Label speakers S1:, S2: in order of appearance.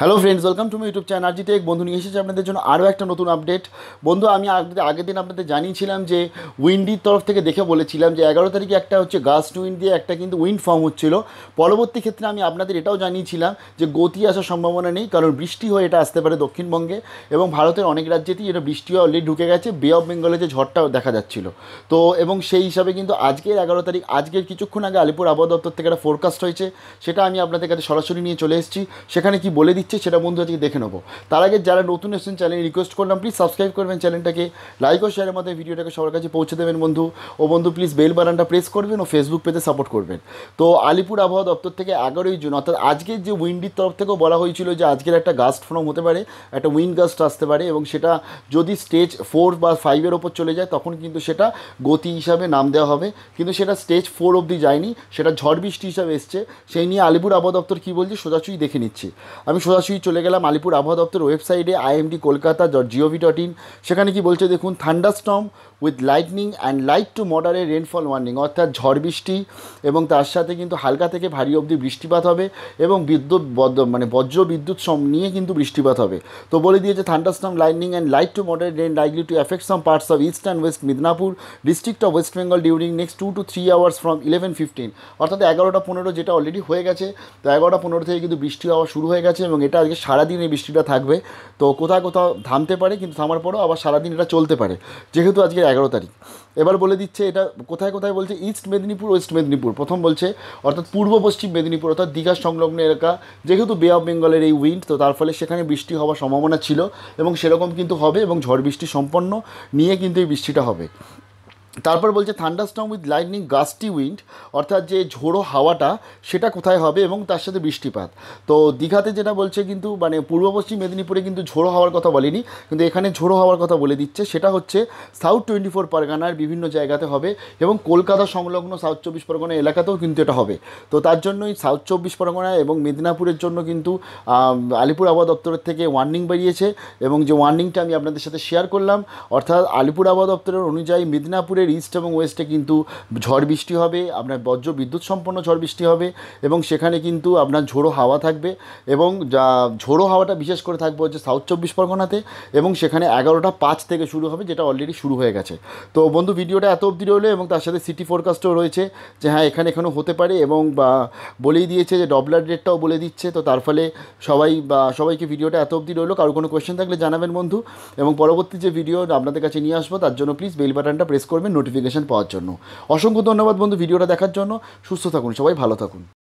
S1: hello friends welcome to my YouTube channel G Tech বন্ধু নিয়ে এসেছি আপনাদের জন্য আরও একটা নতুন আপডেট বন্ধু আমি আগের দিন আপনাদের জানিয়েছিলাম যে উইন্ডির তরফ থেকে দেখে বলেছিলাম যে এগারো তারিখে একটা হচ্ছে টু উইন্ড দিয়ে একটা কিন্তু উইন্ড ফর্ম হচ্ছিল পরবর্তী ক্ষেত্রে আমি আপনাদের এটাও জানিয়েছিলাম যে গতি আসার সম্ভাবনা নেই কারণ বৃষ্টি হয়ে এটা আসতে পারে দক্ষিণবঙ্গে এবং ভারতের অনেক রাজ্যেতেই এটা বৃষ্টি অলরেডি ঢুকে গেছে বে অফ বেঙ্গলে যে ঝড়টাও দেখা যাচ্ছিল তো এবং সেই হিসাবে কিন্তু আজকের এগারো তারিখ আজকের কিছুক্ষণ আগে আলিপুর আবহাওয়া দপ্তর থেকে একটা ফোরকাস্ট হয়েছে সেটা আমি আপনাদের কাছে সরাসরি নিয়ে চলে এসেছি সেখানে কি বলে দিচ্ছি দিচ্ছে সেটা বন্ধু আজকে দেখে নেবো তার আগে যারা নতুন এসেছেন চ্যানেল রিকোয়েস্ট করলাম প্লিজ সাবস্ক্রাইব করবেন চ্যানেলটাকে লাইক ও শেয়ারের মধ্যে ভিডিওটাকে সবার কাছে পৌঁছে দেবেন বন্ধু ও বন্ধু প্লিজ বেল বাটনটা প্রেস করবেন ও ফেসবুক পেতে সাপোর্ট করবেন তো আলিপুর আবহাওয়া দপ্তর থেকে এগারোই জুন অর্থাৎ আজকে যে উইন্ডির তরফ থেকেও বলা হয়েছিল যে আজকের একটা গাস্ট ফর্ম হতে পারে একটা উইন্ড গাস্ট আসতে পারে এবং সেটা যদি স্টেজ ফোর বা ফাইভের ওপর চলে যায় তখন কিন্তু সেটা গতি হিসাবে নাম দেওয়া হবে কিন্তু সেটা স্টেজ ফোর অবধি যায়নি সেটা ঝড় বৃষ্টি হিসাবে এসছে সেই নিয়ে আলিপুর আবহাওয়া দপ্তর কী বলছে সোজাসুই দেখে নিচ্ছি আমি সোজা সরাসরি চলে গেলাম আলিপুর আবহাওয়া দপ্তর ওয়েবসাইটে IMD Kolkata dot gov dot in সেখানে কি বলছে দেখুন thunderstorm with lightning and light to moderate rainfall warning অর্থাৎ ঝড় বৃষ্টি এবং তার সাথে কিন্তু হালকা থেকে ভারী অবধি বৃষ্টিপাত হবে এবং বিদ্যুৎ মানে বজ্র বিদ্যুৎ সম নিয়ে কিন্তু বৃষ্টিপাত হবে তো বলে দিয়েছে thunderstorm lightning and light to moderate rain likely to affect some parts of East and West Midnapore district of West Bengal during next two to three hours from eleven fifteen অর্থাৎ এগারোটা পনেরো যেটা অলরেডি হয়ে গেছে তো এগারোটা পনেরো থেকে কিন্তু বৃষ্টি হওয়া শুরু হয়ে গেছে এবং এটা আজকে সারাদিন এই বৃষ্টিটা থাকবে তো কোথাও কোথাও থামতে পারে কিন্তু থামার পরেও আবার সারাদিন এটা চলতে পারে যেহেতু আজকে এগারো তারিখ এবার বলে দিচ্ছে এটা কোথায় কোথায় বলছে ইস্ট মেদিনীপুর ওয়েস্ট মেদিনীপুর প্রথম বলছে অর্থাৎ পূর্ব পশ্চিম মেদিনীপুর অর্থাৎ দীঘা সংলগ্ন এলাকা যেহেতু বে অফ বেঙ্গলের এই উইন্ড তো তার ফলে সেখানে বৃষ্টি হওয়ার সম্ভাবনা ছিল এবং সেরকম কিন্তু হবে এবং ঝড় বৃষ্টি সম্পন্ন নিয়ে কিন্তু এই বৃষ্টিটা হবে তারপর বলছে thunderstorm with lightning gusty wind অর্থাৎ যে ঝোড়ো হাওয়াটা সেটা কোথায় হবে এবং তার সাথে বৃষ্টিপাত তো দীঘাতে যেটা বলছে কিন্তু মানে পূর্ব পশ্চিম মেদিনীপুরে কিন্তু ঝোড়ো হাওয়ার কথা বলেনি কিন্তু এখানে ঝোড়ো হওয়ার কথা বলে দিচ্ছে সেটা হচ্ছে সাউথ টোয়েন্টি ফোর পারগানার বিভিন্ন জায়গাতে হবে এবং কলকাতা সংলগ্ন সাউথ চব্বিশ পরগনা এলাকাতেও কিন্তু এটা হবে তো তার জন্যই সাউথ চব্বিশ পরগনা এবং মেদিনীপুরের জন্য কিন্তু আলিপুর আবহাওয়া দপ্তরের থেকে ওয়ার্নিং বেরিয়েছে এবং যে ওয়ার্নিংটা আমি আপনাদের সাথে শেয়ার করলাম অর্থাৎ আলিপুর আবহাওয়া দপ্তরের অনুযায়ী মেদিনীপুরের দক্ষিণের ইস্ট এবং ওয়েস্টে কিন্তু ঝড় বৃষ্টি হবে আপনার বজ্র বিদ্যুৎ সম্পন্ন ঝড় বৃষ্টি হবে এবং সেখানে কিন্তু আপনার ঝোড়ো হাওয়া থাকবে এবং যা ঝোড়ো হাওয়াটা বিশেষ করে থাকবে হচ্ছে সাউথ চব্বিশ পরগনাতে এবং সেখানে এগারোটা পাঁচ থেকে শুরু হবে যেটা অলরেডি শুরু হয়ে গেছে তো বন্ধু ভিডিওটা এত অবধি রইলো এবং তার সাথে সিটি ফোরকাস্টও রয়েছে যে হ্যাঁ এখানে এখানেও হতে পারে এবং বা বলেই দিয়েছে যে ডবলার রেটটাও বলে দিচ্ছে তো তার ফলে সবাই বা সবাইকে ভিডিওটা এত অবধি রইলো কারো কোনো কোয়েশ্চেন থাকলে জানাবেন বন্ধু এবং পরবর্তী যে ভিডিও আপনাদের কাছে নিয়ে আসবো তার জন্য প্লিজ বেল বাটনটা প্রেস করবেন নোটিফিকেশান পাওয়ার জন্য অসংখ্য ধন্যবাদ বন্ধু ভিডিওটা দেখার জন্য সুস্থ থাকুন সবাই ভালো থাকুন